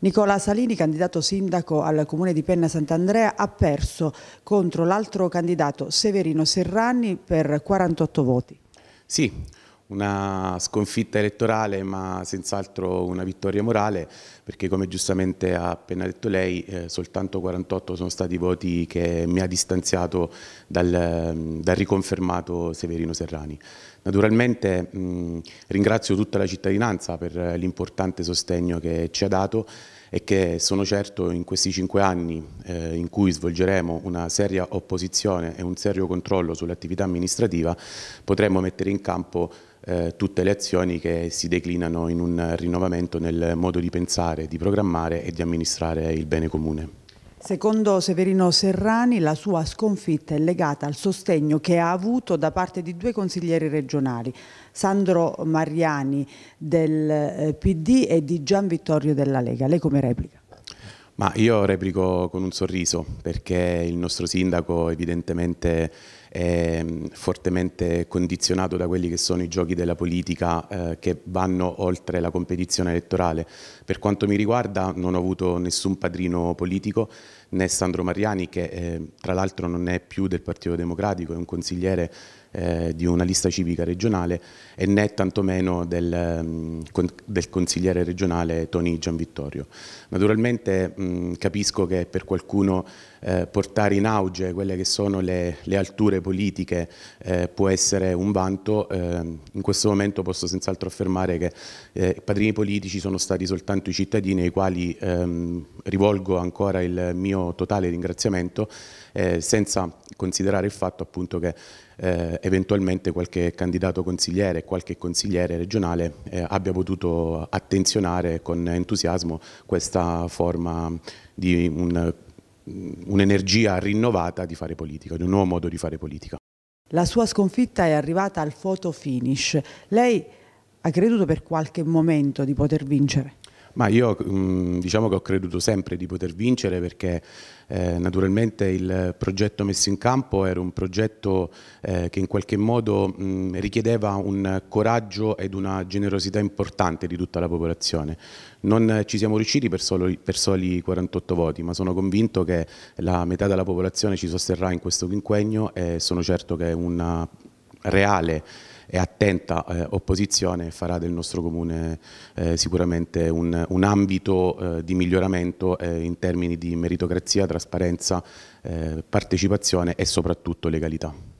Nicola Salini, candidato sindaco al comune di Penna Sant'Andrea, ha perso contro l'altro candidato Severino Serrani per 48 voti. Sì, una sconfitta elettorale ma senz'altro una vittoria morale perché come giustamente ha appena detto lei eh, soltanto 48 sono stati i voti che mi ha distanziato dal, ehm, dal riconfermato Severino Serrani. Naturalmente mh, ringrazio tutta la cittadinanza per eh, l'importante sostegno che ci ha dato e che sono certo in questi cinque anni eh, in cui svolgeremo una seria opposizione e un serio controllo sull'attività amministrativa potremo mettere in campo eh, tutte le azioni che si declinano in un rinnovamento nel modo di pensare, di programmare e di amministrare il bene comune. Secondo Severino Serrani la sua sconfitta è legata al sostegno che ha avuto da parte di due consiglieri regionali, Sandro Mariani del eh, PD e di Gian Vittorio della Lega. Lei come replica? Ma io replico con un sorriso perché il nostro sindaco evidentemente è mm, fortemente condizionato da quelli che sono i giochi della politica eh, che vanno oltre la competizione elettorale. Per quanto mi riguarda non ho avuto nessun padrino politico, né Sandro Mariani che eh, tra l'altro non è più del Partito Democratico, è un consigliere eh, di una lista civica regionale e né tantomeno del, mm, del consigliere regionale Tony Gianvittorio. Naturalmente mh, mm, capisco che per qualcuno eh, portare in auge quelle che sono le, le alture figure politiche eh, può essere un vanto, eh, in questo momento posso senz'altro affermare che eh, padrini politici sono stati soltanto i cittadini ai quali ehm, rivolgo ancora il mio totale ringraziamento eh, senza considerare il fatto appunto che eh, eventualmente qualche candidato consigliere, qualche consigliere regionale eh, abbia potuto attenzionare con entusiasmo questa forma di un Mm, un'energia rinnovata di fare politica, di un nuovo modo di fare politica. La sua sconfitta è arrivata al photo finish. Lei ha creduto per qualche momento di poter vincere? Ma io mm, diciamo che ho creduto sempre di poter vincere perché eh, naturalmente il progetto messo in campo era un progetto eh, che in qualche modo mh, mm, richiedeva un coraggio ed una generosità importante di tutta la popolazione. Non ci siamo riusciti per, solo, per soli 48 voti, ma sono convinto che la metà della popolazione ci sosterrà in questo quinquennio e sono certo che è una reale e attenta eh, opposizione farà del nostro comune eh, sicuramente un, un ambito eh, di miglioramento eh, in termini di meritocrazia, trasparenza, eh, partecipazione e soprattutto legalità.